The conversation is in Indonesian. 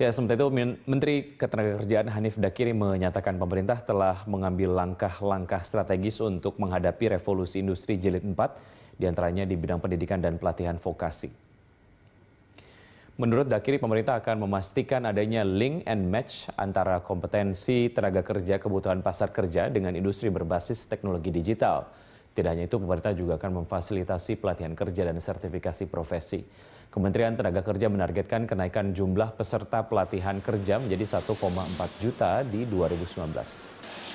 Ya, sementara itu Menteri Ketenagakerjaan Hanif Dakiri menyatakan pemerintah telah mengambil langkah-langkah strategis untuk menghadapi revolusi industri jilid 4, diantaranya di bidang pendidikan dan pelatihan vokasi. Menurut Dakiri, pemerintah akan memastikan adanya link and match antara kompetensi tenaga kerja kebutuhan pasar kerja dengan industri berbasis teknologi digital. Tidak hanya itu, pemerintah juga akan memfasilitasi pelatihan kerja dan sertifikasi profesi. Kementerian Tenaga Kerja menargetkan kenaikan jumlah peserta pelatihan kerja menjadi 1,4 juta di 2019.